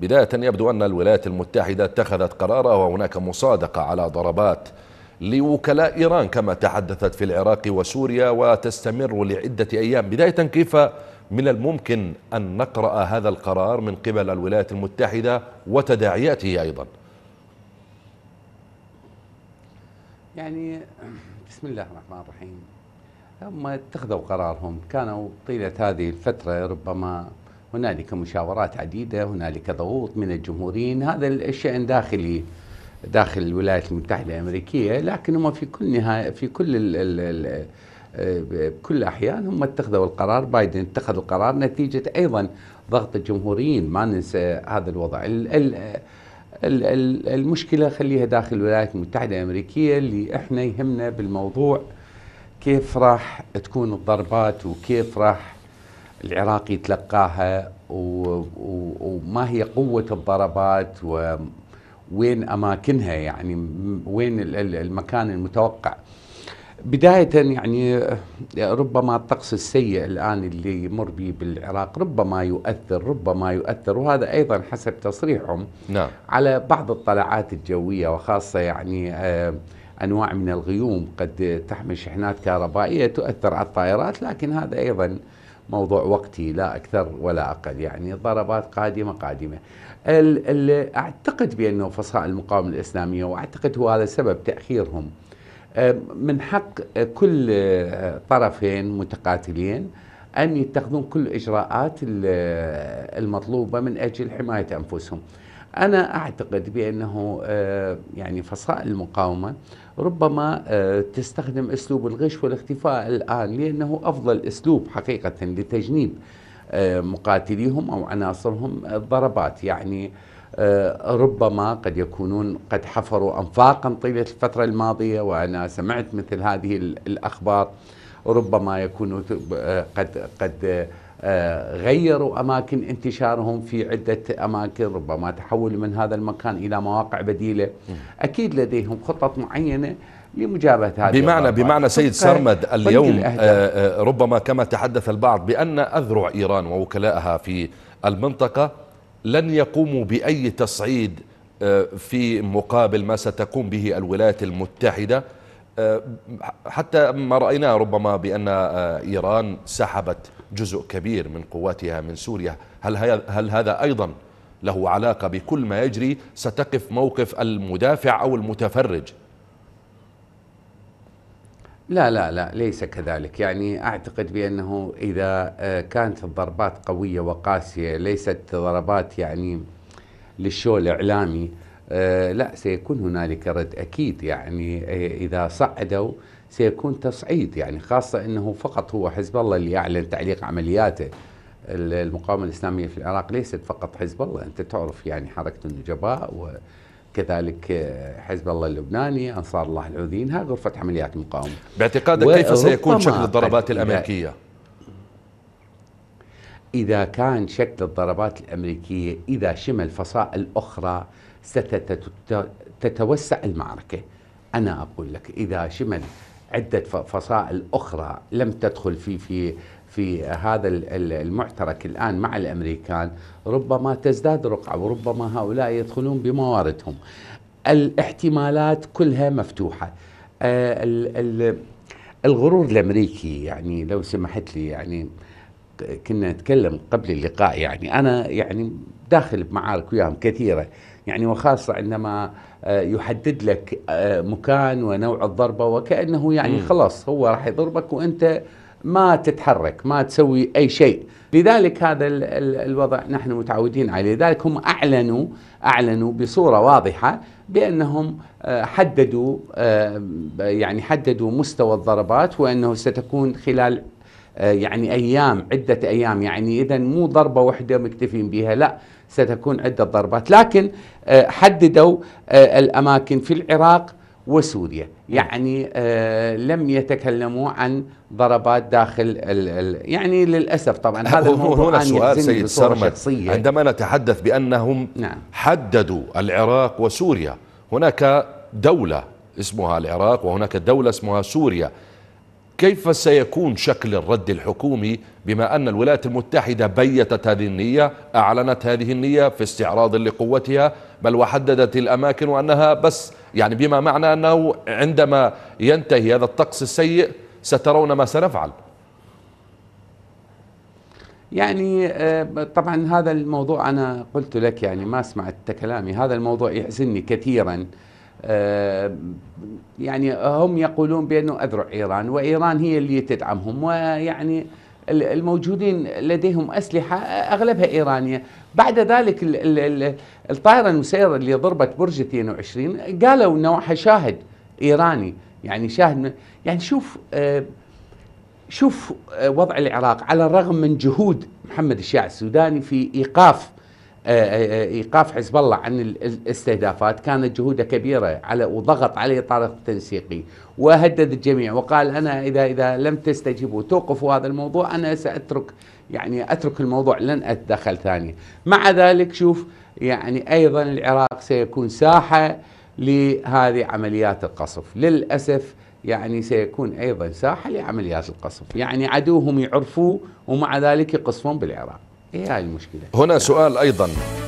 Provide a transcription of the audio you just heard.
بداية يبدو أن الولايات المتحدة اتخذت قرارا وهناك مصادقة على ضربات لوكلاء إيران كما تحدثت في العراق وسوريا وتستمر لعدة أيام بداية كيف من الممكن أن نقرأ هذا القرار من قبل الولايات المتحدة وتداعياته أيضا يعني بسم الله الرحمن الرحيم لما اتخذوا قرارهم كانوا طيلة هذه الفترة ربما هنالك مشاورات عديدة هنالك ضغوط من الجمهوريين هذا الشأن داخلي داخل الولايات المتحدة الأمريكية لكن هم في كل نهاية في كل الـ الـ الـ آه، بكل الاحيان هم اتخذوا القرار بايدن اتخذ القرار نتيجه ايضا ضغط الجمهوريين ما ننسى هذا الوضع الـ الـ الـ المشكله خليها داخل الولايات المتحده الامريكيه اللي احنا يهمنا بالموضوع كيف راح تكون الضربات وكيف راح العراقي تلقاها وما هي قوة الضربات وين أماكنها يعني وين المكان المتوقع بداية يعني ربما الطقس السيء الآن اللي يمر به بالعراق ربما يؤثر ربما يؤثر وهذا أيضا حسب تصريحهم نعم. على بعض الطلعات الجوية وخاصة يعني آه، أنواع من الغيوم قد تحمل شحنات كهربائية تؤثر على الطائرات لكن هذا أيضا موضوع وقتي لا أكثر ولا أقل يعني ضربات قادمة قادمة أعتقد بأنه فصائل المقاومة الإسلامية وأعتقد هو هذا سبب تأخيرهم آه، من حق كل طرفين متقاتلين أن يتخذون كل الإجراءات المطلوبة من أجل حماية أنفسهم أنا أعتقد بأنه آه، يعني فصائل المقاومة ربما آه، تستخدم أسلوب الغش والاختفاء الآن لأنه أفضل أسلوب حقيقة لتجنيب آه، مقاتليهم أو عناصرهم الضربات يعني ربما قد يكونون قد حفروا أنفاقا طيلة الفترة الماضية وأنا سمعت مثل هذه الأخبار ربما يكونوا قد قد آه، غيروا اماكن انتشارهم في عده اماكن ربما تحولوا من هذا المكان الى مواقع بديله اكيد لديهم خطط معينه لمجابهه هذه بمعنى بمعنى سيد سرمد اليوم آه، آه، ربما كما تحدث البعض بان اذرع ايران ووكلائها في المنطقه لن يقوموا باي تصعيد في مقابل ما ستقوم به الولايات المتحده حتى ما رأيناه ربما بأن آه، إيران سحبت جزء كبير من قواتها من سوريا هل, هل هذا أيضا له علاقة بكل ما يجري ستقف موقف المدافع أو المتفرج لا لا لا ليس كذلك يعني أعتقد بأنه إذا آه، كانت الضربات قوية وقاسية ليست ضربات يعني للشو الإعلامي آه، لا سيكون هنالك رد اكيد يعني آه، اذا صعدوا سيكون تصعيد يعني خاصه انه فقط هو حزب الله اللي اعلن تعليق عملياته المقاومه الاسلاميه في العراق ليست فقط حزب الله انت تعرف يعني حركه النجباء و كذلك آه، حزب الله اللبناني انصار الله العوذيين هذه غرفه عمليات المقاومه باعتقادك كيف سيكون شكل الضربات الامريكيه اذا كان شكل الضربات الامريكيه اذا شمل فصائل اخرى ستتوسع المعركة أنا أقول لك إذا شمل عدة فصائل أخرى لم تدخل في في في هذا المعترك الآن مع الأمريكان ربما تزداد رقعة وربما هؤلاء يدخلون بمواردهم الاحتمالات كلها مفتوحة آه، الغرور الأمريكي يعني لو سمحت لي يعني كنا نتكلم قبل اللقاء يعني أنا يعني داخل بمعارك وياهم كثيرة يعني وخاصة عندما آه، يحدد لك آه، مكان ونوع الضربة وكأنه يعني خلاص هو راح يضربك وأنت ما تتحرك ما تسوي أي شيء لذلك هذا الوضع نحن متعودين عليه لذلك هم أعلنوا أعلنوا بصورة واضحة بأنهم آه، حددوا يعني حددوا مستوى الضربات وأنه ستكون خلال آه، يعني أيام عدة أيام يعني إذا مو ضربة واحدة مكتفين بها لا ستكون عدة ضربات لكن آه، حددوا آه، الأماكن في العراق وسوريا يعني آه لم يتكلموا عن ضربات داخل الـ الـ يعني للأسف طبعا هذا الموضوع هنا سؤال سيد سرمد عندما نتحدث بأنهم نعم. حددوا العراق وسوريا هناك دولة اسمها العراق وهناك دولة اسمها سوريا كيف سيكون شكل الرد الحكومي بما أن الولايات المتحدة بيتت هذه النية أعلنت هذه النية في استعراض لقوتها بل وحددت الأماكن وأنها بس يعني بما معنى أنه عندما ينتهي هذا الطقس السيء سترون ما سنفعل يعني آه، طبعا هذا الموضوع أنا قلت لك يعني ما سمعت كلامي هذا الموضوع يحزنني كثيرا آه، يعني هم يقولون بأنه أذرع إيران وإيران هي اللي تدعمهم ويعني الموجودين لديهم أسلحة أغلبها إيرانية بعد ذلك الطائرة المسيرة اللي ضربت برج 22 قالوا نوعها شاهد إيراني يعني شاهد يعني شوف آه، شوف آه، وضع العراق على الرغم من جهود محمد الشاع السوداني في إيقاف آه، آه، آه، ايقاف حزب الله عن الاستهدافات كانت جهوده كبيره على وضغط عليه طارق التنسيقي وهدد الجميع وقال انا اذا اذا لم تستجيبوا توقفوا هذا الموضوع انا ساترك يعني اترك الموضوع لن اتدخل ثاني مع ذلك شوف يعني ايضا العراق سيكون ساحه لهذه عمليات القصف للاسف يعني سيكون ايضا ساحه لعمليات القصف يعني عدوهم يعرفوه ومع ذلك يقصفون بالعراق ايه هاي المشكله هنا سؤال ايضا